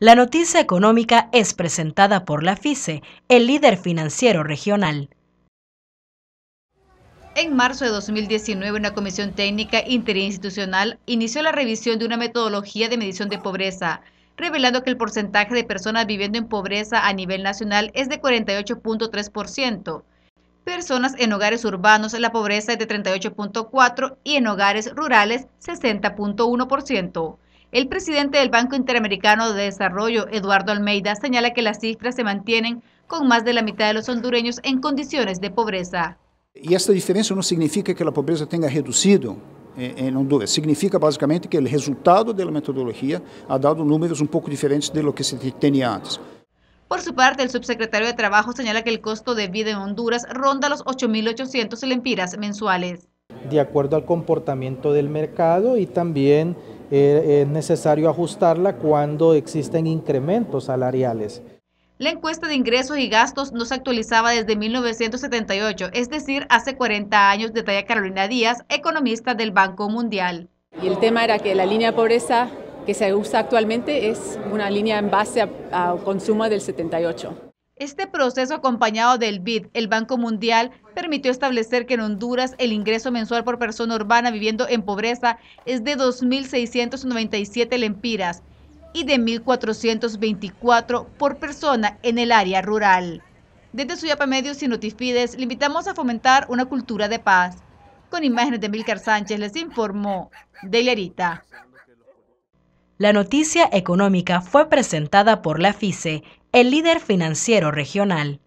La noticia económica es presentada por la FICE, el líder financiero regional. En marzo de 2019, una comisión técnica interinstitucional inició la revisión de una metodología de medición de pobreza, revelando que el porcentaje de personas viviendo en pobreza a nivel nacional es de 48.3%. Personas en hogares urbanos la pobreza es de 38.4% y en hogares rurales 60.1%. El presidente del Banco Interamericano de Desarrollo, Eduardo Almeida, señala que las cifras se mantienen con más de la mitad de los hondureños en condiciones de pobreza. Y esta diferencia no significa que la pobreza tenga reducido eh, en Honduras. Significa básicamente que el resultado de la metodología ha dado números un poco diferentes de lo que se tenía antes. Por su parte, el subsecretario de Trabajo señala que el costo de vida en Honduras ronda los 8.800 lempiras mensuales de acuerdo al comportamiento del mercado y también eh, es necesario ajustarla cuando existen incrementos salariales. La encuesta de ingresos y gastos no se actualizaba desde 1978, es decir, hace 40 años, detalla Carolina Díaz, economista del Banco Mundial. Y el tema era que la línea de pobreza que se usa actualmente es una línea en base a consumo del 78. Este proceso acompañado del BID, el Banco Mundial, permitió establecer que en Honduras el ingreso mensual por persona urbana viviendo en pobreza es de 2.697 lempiras y de 1.424 por persona en el área rural. Desde Suyapa Medios y Notifides, le invitamos a fomentar una cultura de paz. Con imágenes de Milcar Sánchez les informó Delerita. La noticia económica fue presentada por la FICE, el líder financiero regional.